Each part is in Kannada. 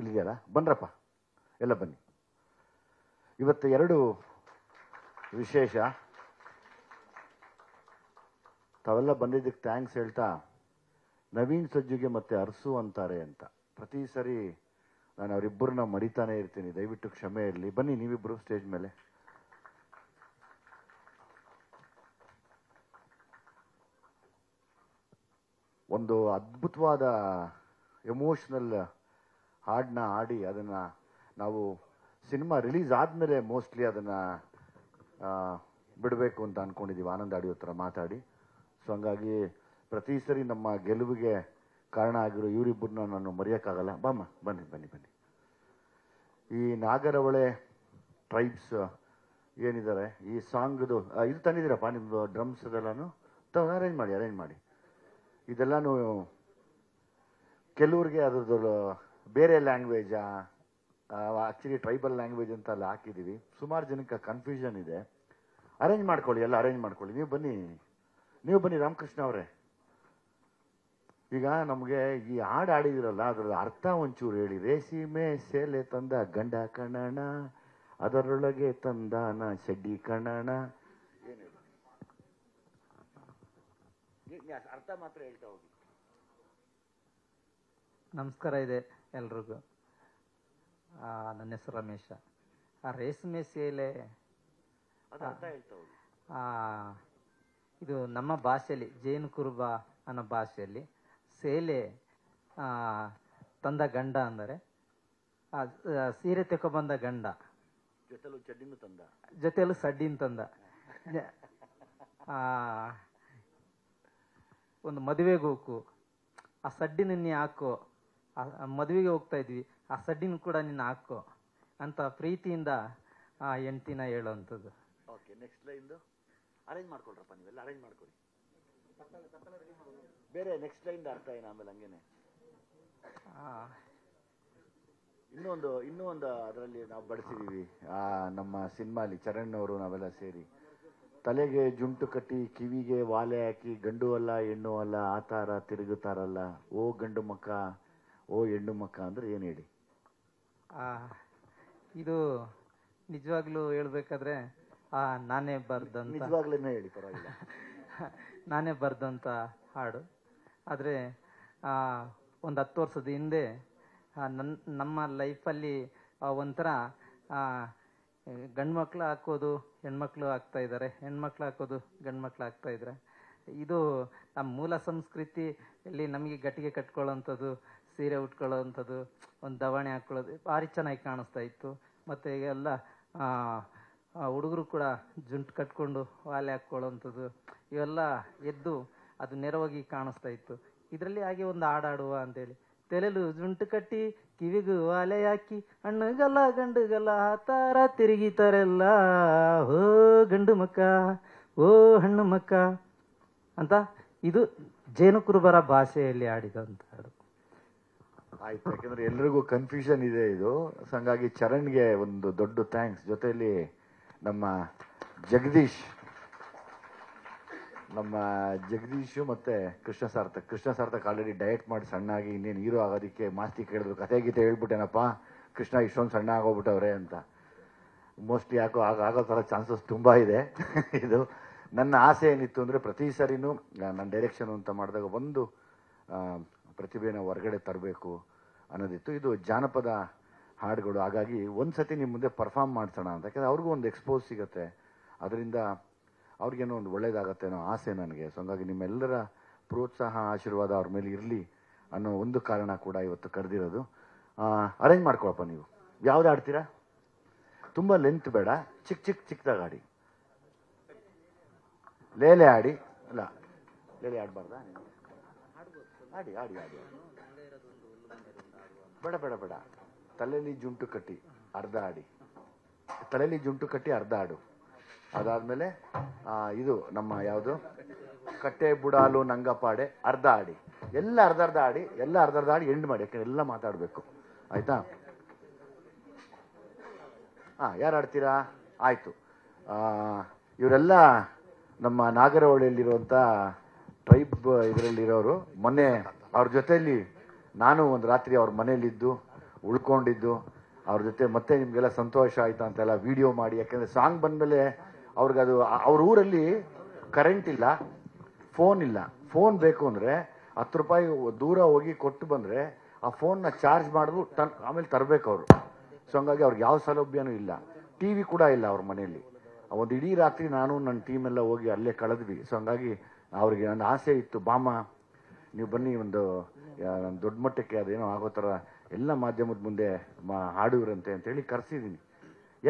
ಇಲ್ಲಿದೆಯಲ್ಲ ಬನ್ರಪ್ಪ ಎಲ್ಲ ಬನ್ನಿ ಇವತ್ತು ಎರಡು ವಿಶೇಷ ತಾವೆಲ್ಲ ಬಂದಿದ್ದಕ್ಕೆ ಥ್ಯಾಂಕ್ಸ್ ಹೇಳ್ತಾ ನವೀನ್ ಸಜ್ಜುಗೆ ಮತ್ತೆ ಅರಸು ಅಂತಾರೆ ಅಂತ ಪ್ರತಿ ಸರಿ ನಾನು ಅವರಿಬ್ಬರನ್ನ ಮರಿತಾನೆ ಇರ್ತೀನಿ ದಯವಿಟ್ಟು ಕ್ಷಮೆ ಇರಲಿ ಬನ್ನಿ ನೀವಿಬ್ಬರು ಸ್ಟೇಜ್ ಮೇಲೆ ಒಂದು ಅದ್ಭುತವಾದ ಎಮೋಷನಲ್ ಹಾಡನ್ನ ಆಡಿ ಅದನ್ನು ನಾವು ಸಿನಿಮಾ ರಿಲೀಸ್ ಆದಮೇಲೆ ಮೋಸ್ಟ್ಲಿ ಅದನ್ನು ಬಿಡಬೇಕು ಅಂತ ಅಂದ್ಕೊಂಡಿದ್ದೀವಿ ಆನಂದ್ ಆಡಿಯೋ ಹತ್ರ ಮಾತಾಡಿ ಸೊ ಹಂಗಾಗಿ ಪ್ರತಿ ಸರಿ ನಮ್ಮ ಗೆಲುವಿಗೆ ಕಾರಣ ಆಗಿರೋ ಇವರಿಬ್ಬರನ್ನ ನಾನು ಮರೆಯೋಕ್ಕಾಗಲ್ಲ ಬಾಮ್ಮ ಬನ್ನಿ ಬನ್ನಿ ಬನ್ನಿ ಈ ನಾಗರಹೊಳೆ ಟ್ರೈಬ್ಸ್ ಏನಿದ್ದಾರೆ ಈ ಸಾಂಗ್ದು ಇದು ತಂದಿದ್ದೀರಪ್ಪ ನಿಮ್ಮದು ಡ್ರಮ್ಸ್ ಅದೆಲ್ಲಾನು ತ ಅರೇಂಜ್ ಮಾಡಿ ಅರೇಂಜ್ ಮಾಡಿ ಇದೆಲ್ಲನೂ ಕೆಲವ್ರಿಗೆ ಅದರದ್ದು ಬೇರೆ ಲ್ಯಾಂಗ್ವೇಜಾ ಆ್ಯಕ್ಚುಲಿ ಟ್ರೈಬಲ್ ಲ್ಯಾಂಗ್ವೇಜ್ ಅಂತ ಅಲ್ಲಿ ಹಾಕಿದ್ದೀವಿ ಸುಮಾರು ಜನಕ್ಕೆ ಕನ್ಫ್ಯೂಷನ್ ಇದೆ ಅರೇಂಜ್ ಮಾಡ್ಕೊಳ್ಳಿ ಎಲ್ಲ ಅರೇಂಜ್ ಮಾಡ್ಕೊಳ್ಳಿ ನೀವು ಬನ್ನಿ ನೀವು ಬನ್ನಿ ರಾಮಕೃಷ್ಣ ಅವರೇ ಈಗ ನಮಗೆ ಈ ಹಾಡು ಆಡಿದಿರಲ್ಲ ಅದರ ಅರ್ಥ ಒಂಚೂರು ಹೇಳಿ ರೇಸಿಮೆ ಸೇಲೆ ತಂದ ಗಂಡ ಕಣಣ ಅದರೊಳಗೆ ತಂದಾನ ಶಡ್ಡಿ ಕಣಣ ಅರ್ಥ ಮಾತ್ರ ಹೇಳ್ತಾ ಹೋಗಿ ನಮಸ್ಕಾರ ಇದೆ ಎಲ್ರಿಗೂ ನನ್ನ ಹೆಸರು ರಮೇಶ ಆ ರೇಷ್ಮೆ ಸೀರೆ ಇದು ನಮ್ಮ ಭಾಷೆಯಲ್ಲಿ ಜೇನು ಕುರುಬ ಅನ್ನೋ ಭಾಷೆಯಲ್ಲಿ ಸೇಲೆ ತಂದ ಗಂಡ ಅಂದರೆ ಸೀರೆ ಬಂದ ಗಂಡ ಜೊತೆಯಲ್ಲೂ ಸಡ್ಡಿನ ತಂದ ಒಂದು ಮದುವೆಗೆ ಹೋಗು ಆ ಸಡ್ಡಿನ ನೀ ಹಾಕು ಮದುವೆಗೆ ಹೋಗ್ತಾ ಇದ್ವಿ ಆ ಸಡ್ಡಿನ ಕೂಡ ನಿನ್ನ ಹಾಕು ಅಂತ ಪ್ರೀತಿಯಿಂದ ಆ ಹೆಂಡ್ತಿನ ಹೇಳುವಂಥದ್ದು ಓಕೆ ನೆಕ್ಸ್ಟ್ ಲೈನ್ದು ಅರೇಂಜ್ ಮಾಡ್ಕೊಳ್ರಪ್ಪ ನೀವೆಲ್ಲ ಅರೇಂಜ್ ಮಾಡ್ಕೊಳ್ಳಿ ಬೇರೆ ನೆಕ್ಸ್ಟ್ ಲೈನ್ ಅರ್ಥ ಏನು ಆಮೇಲೆ ಹಂಗೇನೆ ಇನ್ನೂ ಒಂದು ಇನ್ನೂ ಅದರಲ್ಲಿ ನಾವು ಬಡಿಸಿದೀವಿ ಆ ನಮ್ಮ ಸಿನಿಮಾಲಿ ಚರಣ್ ಅವರು ನಾವೆಲ್ಲ ಸೇರಿ ತಲೆಗೆ ಜುಂಟು ಕಟ್ಟಿ ಕಿವಿಗೆ ವಾಲೆ ಹಾಕಿ ಗಂಡು ಅಲ್ಲ ಹೆಣ್ಣು ಅಲ್ಲ ಆತಾರ ತಿರುಗುತ್ತಾರಲ್ಲ ಓ ಗಂಡು ಮಕ್ಕ ಓ ಹೆಣ್ಣು ಮಕ್ಕ ಅಂದ್ರೆ ಏನು ಹೇಳಿ ಇದು ನಿಜವಾಗ್ಲೂ ಹೇಳ್ಬೇಕಾದ್ರೆ ನಾನೇ ಬರ್ದಂತ ಹೇಳಿ ಪರವಾಗಿಲ್ಲ ನಾನೇ ಬರ್ದಂತ ಹಾಡು ಆದರೆ ಒಂದು ಹತ್ತು ವರ್ಷದ ಹಿಂದೆ ನನ್ನ ನಮ್ಮ ಲೈಫಲ್ಲಿ ಒಂಥರ ಗಂಡ್ಮಕ್ಳು ಹಾಕೋದು ಹೆಣ್ಮಕ್ಳು ಆಗ್ತಾ ಇದ್ದಾರೆ ಹೆಣ್ಮಕ್ಳು ಹಾಕೋದು ಮಕ್ಳು ಆಗ್ತಾ ಇದ್ರೆ ಇದು ನಮ್ಮ ಮೂಲ ಸಂಸ್ಕೃತಿಯಲ್ಲಿ ನಮಗೆ ಗಟ್ಟಿಗೆ ಕಟ್ಕೊಳ್ಳೋಂಥದ್ದು ಸೀರೆ ಉಟ್ಕೊಳ್ಳೋವಂಥದ್ದು ಒಂದು ದವಣೆ ಹಾಕ್ಕೊಳ್ಳೋದು ಭಾರಿ ಚೆನ್ನಾಗಿ ಕಾಣಿಸ್ತಾ ಇತ್ತು ಮತ್ತು ಈಗೆಲ್ಲ ಹುಡುಗರು ಕೂಡ ಜುಂಟು ಕಟ್ಕೊಂಡು ವಾಲೆ ಹಾಕ್ಕೊಳ್ಳೋವಂಥದ್ದು ಇವೆಲ್ಲ ಎದ್ದು ಅದು ನೆರವಾಗಿ ಕಾಣಿಸ್ತಾ ಇತ್ತು ಇದರಲ್ಲಿ ಹಾಗೆ ಒಂದು ಹಾಡಾಡುವ ಅಂತೇಳಿ ತಲೆಲು ಜುಂಟು ಕಟ್ಟಿ ಕಿವಿಗೂ ಅಲೆ ಹಾಕಿ ಹಣ್ಣುಗಲ್ಲ ಗಂಡುಗಲ್ಲ ಥರ ತಿರುಗಿತಾರೆಲ್ಲ ಓ ಗಂಡು ಮಕ್ಕ ಓ ಹಣ್ಣು ಮಕ್ಕ ಅಂತ ಇದು ಜೇನುಕುರುಬರ ಭಾಷೆಯಲ್ಲಿ ಆಡಿದಂಥ ಹಾಡು ಆಯ್ತು ಯಾಕಂದ್ರೆ ಎಲ್ರಿಗೂ ಕನ್ಫ್ಯೂಷನ್ ಇದೆ ಇದು ಹಂಗಾಗಿ ಚರಣ್ಗೆ ಒಂದು ದೊಡ್ಡ ಥ್ಯಾಂಕ್ಸ್ ಜೊತೆಯಲ್ಲಿ ನಮ್ಮ ಜಗದೀಶ್ ನಮ್ಮ ಜಗದೀಶು ಮತ್ತೆ ಕೃಷ್ಣ ಸಾರ್ಥಕ್ ಕೃಷ್ಣ ಸಾರ್ಥಕ್ ಆಲ್ರೆಡಿ ಡಯಟ್ ಮಾಡಿ ಸಣ್ಣಾಗಿ ಇನ್ನೇನು ಹೀರೋ ಆಗೋದಕ್ಕೆ ಮಾಸ್ತಿ ಕೇಳಿದ್ರು ಕತೆ ಗೀತೆ ಹೇಳ್ಬಿಟ್ಟೇನಪ್ಪ ಕೃಷ್ಣ ಇಷ್ಟೊಂದು ಸಣ್ಣ ಆಗೋಗ್ಬಿಟ್ಟವ್ರೆ ಅಂತ ಮೋಸ್ಟ್ಲಿ ಯಾಕೋ ಆಗ ಆಗೋ ಥರ ಚಾನ್ಸಸ್ ತುಂಬ ಇದೆ ಇದು ನನ್ನ ಆಸೆ ಏನಿತ್ತು ಅಂದರೆ ಪ್ರತಿ ಸಾರಿನೂ ನನ್ನ ಡೈರೆಕ್ಷನ್ ಅಂತ ಮಾಡಿದಾಗ ಒಂದು ಪ್ರತಿಭೆನ ಹೊರಗಡೆ ತರಬೇಕು ಅನ್ನೋದಿತ್ತು ಇದು ಜಾನಪದ ಹಾಡುಗಳು ಹಾಗಾಗಿ ಒಂದು ಸತಿ ನಿಮ್ಮ ಮುಂದೆ ಪರ್ಫಾರ್ಮ್ ಮಾಡ್ಸೋಣ ಅಂತ ಯಾಕಂದರೆ ಅವ್ರಿಗೂ ಒಂದು ಎಕ್ಸ್ಪೋಸ್ ಸಿಗುತ್ತೆ ಅದರಿಂದ ಅವ್ರಿಗೇನೋ ಒಂದು ಅನ್ನೋ ಆಸೆ ನನಗೆ ಸೊ ಹಂಗಾಗಿ ನಿಮ್ಮೆಲ್ಲರ ಪ್ರೋತ್ಸಾಹ ಆಶೀರ್ವಾದ ಅವ್ರ ಮೇಲೆ ಇರಲಿ ಅನ್ನೋ ಒಂದು ಕಾರಣ ಕೂಡ ಇವತ್ತು ಕರೆದಿರೋದು ಅರೇಂಜ್ ಮಾಡ್ಕೊಳಪ್ಪ ನೀವು ಯಾವ್ದು ಆಡ್ತೀರಾ ತುಂಬ ಲೆಂತ್ ಬೇಡ ಚಿಕ್ಕ ಚಿಕ್ಕ ಚಿಕ್ಕದಾಗ ಆಡಿ ಲೇಲೆ ಆಡಿ ಅಲ್ಲ ಲೇಲೆ ಆಡಬಾರ್ದಾ ಆಡಿ ಆಡಿ ಆಡಿ ಬೇಡ ಬೇಡ ಬೇಡ ತಲೆಯಲ್ಲಿ ಜುಂಟು ಕಟ್ಟಿ ಅರ್ಧ ಆಡಿ ತಲೆಯಲ್ಲಿ ಜುಂಟು ಕಟ್ಟಿ ಅರ್ಧ ಆಡು ಅದಾದ್ಮೇಲೆ ಇದು ನಮ್ಮ ಯಾವುದು ಕಟ್ಟೆ ಬುಡಾಲು ನಂಗಪಾಡೆ ಅರ್ಧ ಆಡಿ ಎಲ್ಲ ಅರ್ಧ ಅರ್ಧ ಆಡಿ ಎಲ್ಲ ಅರ್ಧ ಅರ್ಧ ಆಡಿ ಎಂಡ್ ಮಾಡಿ ಯಾಕಂದ್ರೆ ಎಲ್ಲ ಮಾತಾಡಬೇಕು ಆಯ್ತಾ ಹಾ ಯಾರು ಆಡ್ತೀರಾ ಆಯಿತು ಇವರೆಲ್ಲ ನಮ್ಮ ನಾಗರಹೊಳೆಯಲ್ಲಿರುವಂಥ ಟ್ರೈಬ್ ಇದರಲ್ಲಿರೋರು ಮೊನ್ನೆ ಅವ್ರ ಜೊತೆಯಲ್ಲಿ ನಾನು ಒಂದು ರಾತ್ರಿ ಅವ್ರ ಮನೇಲಿದ್ದು ಉಳ್ಕೊಂಡಿದ್ದು ಅವ್ರ ಜೊತೆ ಮತ್ತೆ ನಿಮಗೆಲ್ಲ ಸಂತೋಷ ಆಯಿತಾ ಅಂತೆಲ್ಲ ವಿಡಿಯೋ ಮಾಡಿ ಯಾಕೆಂದ್ರೆ ಸಾಂಗ್ ಬಂದಮೇಲೆ ಅದು ಅವ್ರ ಊರಲ್ಲಿ ಕರೆಂಟ್ ಇಲ್ಲ ಫೋನ್ ಇಲ್ಲ ಫೋನ್ ಬೇಕು ಅಂದರೆ ಹತ್ತು ರೂಪಾಯಿ ದೂರ ಹೋಗಿ ಕೊಟ್ಟು ಬಂದರೆ ಆ ಫೋನ್ನ ಚಾರ್ಜ್ ಮಾಡಿದ್ರು ತನ್ ಆಮೇಲೆ ತರಬೇಕು ಅವರು ಸೊ ಹಂಗಾಗಿ ಅವ್ರಿಗೆ ಯಾವ ಸೌಲಭ್ಯನೂ ಇಲ್ಲ ಟಿ ವಿ ಕೂಡ ಇಲ್ಲ ಅವ್ರ ಮನೆಯಲ್ಲಿ ಒಂದು ಇಡೀ ರಾತ್ರಿ ನಾನು ನನ್ನ ಟೀಮೆಲ್ಲ ಹೋಗಿ ಅಲ್ಲೇ ಕಳೆದ್ವಿ ಸೊ ಹಂಗಾಗಿ ಅವ್ರಿಗೆ ನನ್ನ ಆಸೆ ಇತ್ತು ಬಾಮ ನೀವು ಬನ್ನಿ ಒಂದು ದೊಡ್ಡ ಮಟ್ಟಕ್ಕೆ ಅದೇನೋ ಆಗೋ ಥರ ಎಲ್ಲ ಮಾಧ್ಯಮದ ಮುಂದೆ ಮಾ ಹಾಡುವಿರಂತೆ ಅಂತೇಳಿ ಕರೆಸಿದ್ದೀನಿ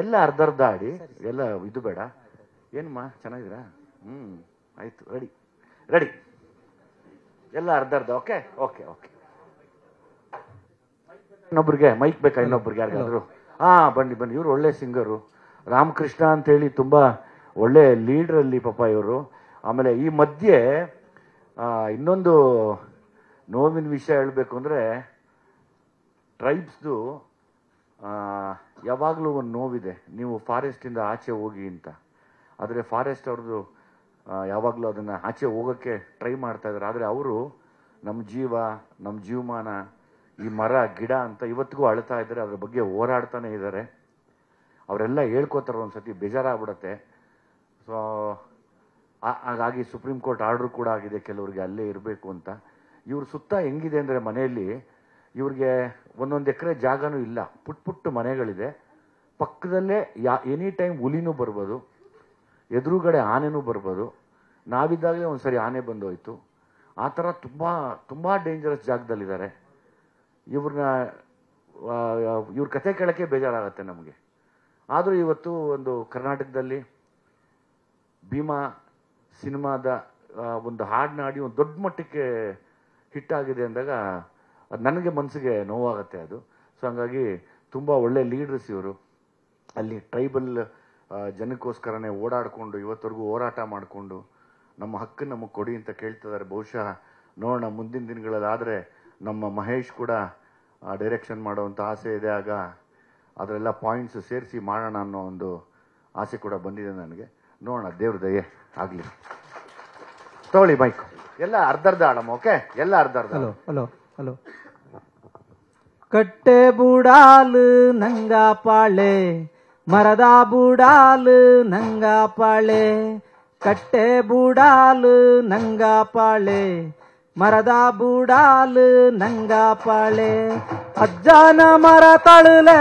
ಎಲ್ಲ ಅರ್ಧ ಅರ್ಧ ಆಡಿ ಎಲ್ಲ ಇದು ಬೇಡ ಏನಮ್ಮ ಚೆನ್ನಾಗಿದ್ದೀರಾ ಹ್ಞೂ ಆಯಿತು ರೆಡಿ ರೆಡಿ ಎಲ್ಲ ಅರ್ಧ ಅರ್ಧ ಓಕೆ ಓಕೆ ಓಕೆ ಇನ್ನೊಬ್ರಿಗೆ ಮೈಕ್ ಬೇಕಾ ಇನ್ನೊಬ್ರಿಗೆ ಯಾರಿಗಾದ್ರು ಹಾ ಬನ್ನಿ ಬನ್ನಿ ಇವರು ಒಳ್ಳೆ ಸಿಂಗರು ರಾಮಕೃಷ್ಣ ಅಂತೇಳಿ ತುಂಬ ಒಳ್ಳೆ ಲೀಡ್ರಲ್ಲಿ ಪಾಪ ಇವರು ಆಮೇಲೆ ಈ ಮಧ್ಯೆ ಇನ್ನೊಂದು ನೋವಿನ ವಿಷಯ ಹೇಳಬೇಕು ಅಂದರೆ ಟ್ರೈಬ್ಸ್ದು ಯಾವಾಗಲೂ ಒಂದು ನೋವಿದೆ ನೀವು ಫಾರೆಸ್ಟಿಂದ ಆಚೆ ಹೋಗಿ ಅಂತ ಆದರೆ ಫಾರೆಸ್ಟ್ ಅವ್ರದ್ದು ಯಾವಾಗಲೂ ಅದನ್ನು ಆಚೆ ಹೋಗೋಕ್ಕೆ ಟ್ರೈ ಮಾಡ್ತಾ ಇದ್ದಾರೆ ಆದರೆ ಅವರು ನಮ್ಮ ಜೀವ ನಮ್ಮ ಜೀವಮಾನ ಈ ಮರ ಗಿಡ ಅಂತ ಇವತ್ತಿಗೂ ಅಳ್ತಾ ಇದ್ದಾರೆ ಅದ್ರ ಬಗ್ಗೆ ಹೋರಾಡ್ತಾನೆ ಇದ್ದಾರೆ ಅವರೆಲ್ಲ ಹೇಳ್ಕೋತಾರೆ ಒಂದು ಸತಿ ಬೇಜಾರಾಗ್ಬಿಡತ್ತೆ ಸೊ ಹಾಗಾಗಿ ಸುಪ್ರೀಂ ಕೋರ್ಟ್ ಆರ್ಡರ್ ಕೂಡ ಆಗಿದೆ ಕೆಲವರಿಗೆ ಅಲ್ಲೇ ಇರಬೇಕು ಅಂತ ಇವ್ರ ಸುತ್ತ ಹೆಂಗಿದೆ ಅಂದರೆ ಮನೆಯಲ್ಲಿ ಇವ್ರಿಗೆ ಒಂದೊಂದು ಎಕರೆ ಜಾಗನೂ ಇಲ್ಲ ಪುಟ್ ಪುಟ್ಟ ಮನೆಗಳಿದೆ ಪಕ್ಕದಲ್ಲೇ ಯಾ ಎನಿ ಟೈಮ್ ಹುಲಿನೂ ಬರ್ಬೋದು ಎದುರುಗಡೆ ಆನೆನೂ ಬರ್ಬೋದು ನಾವಿದ್ದಾಗಲೇ ಒಂದು ಸರಿ ಆನೆ ಬಂದೋಯ್ತು ಆ ಥರ ತುಂಬ ತುಂಬ ಡೇಂಜರಸ್ ಜಾಗದಲ್ಲಿದ್ದಾರೆ ಇವ್ರನ್ನ ಇವ್ರ ಕತೆ ಕೇಳೋಕ್ಕೆ ಬೇಜಾರಾಗತ್ತೆ ನಮಗೆ ಆದರೂ ಇವತ್ತು ಒಂದು ಕರ್ನಾಟಕದಲ್ಲಿ ಭೀಮಾ ಸಿನಿಮಾದ ಒಂದು ಹಾಡಿನ ಹಾಡಿ ಒಂದು ದೊಡ್ಡ ಮಟ್ಟಕ್ಕೆ ಹಿಟ್ಟಾಗಿದೆ ಅಂದಾಗ ಅದು ನನಗೆ ಮನಸ್ಸಿಗೆ ನೋವಾಗುತ್ತೆ ಅದು ಸೊ ಹಂಗಾಗಿ ತುಂಬ ಒಳ್ಳೆ ಲೀಡರ್ಸ್ ಇವರು ಅಲ್ಲಿ ಟ್ರೈಬಲ್ ಜನಕ್ಕೋಸ್ಕರನೇ ಓಡಾಡಿಕೊಂಡು ಇವತ್ತವರೆಗೂ ಹೋರಾಟ ಮಾಡಿಕೊಂಡು ನಮ್ಮ ಹಕ್ಕು ನಮಗೆ ಕೊಡಿ ಅಂತ ಕೇಳ್ತಿದ್ದಾರೆ ಬಹುಶಃ ನೋಡೋಣ ಮುಂದಿನ ದಿನಗಳಲ್ಲಿ ಆದರೆ ನಮ್ಮ ಮಹೇಶ್ ಕೂಡ ಡೈರೆಕ್ಷನ್ ಮಾಡೋವಂಥ ಆಸೆ ಇದೆ ಆಗ ಅದರೆಲ್ಲ ಪಾಯಿಂಟ್ಸ್ ಸೇರಿಸಿ ಮಾಡೋಣ ಅನ್ನೋ ಒಂದು ಆಸೆ ಕೂಡ ಬಂದಿದೆ ನನಗೆ ನೋಡೋಣ ದೇವ್ರ ದಯೆ ಆಗ್ಲಿ ತಗೊಳ್ಳಿ ಮೈಕ್ ಎಲ್ಲ ಅರ್ಧರ್ಧ ಆಡಮ್ ಓಕೆ ಎಲ್ಲ ಅರ್ಧರ್ಧ ಹಲೋ ಹಲೋ ಹಲೋ ಕಟ್ಟೆ ಬುಡಾಲು ನಂಗ ಪಾಳೆ ಮರದ ಬುಡಾಲು ನಂಗ ಪಾಳೆ ಕಟ್ಟೆ ಬುಡಾಲು ನಂಗ ಪಾಳೆ ಮರದ ಬುಡಾಲು ನಂಗ ಪಾಳೆ ಅಜ್ಜನ ಮರ ತಳುಲೆ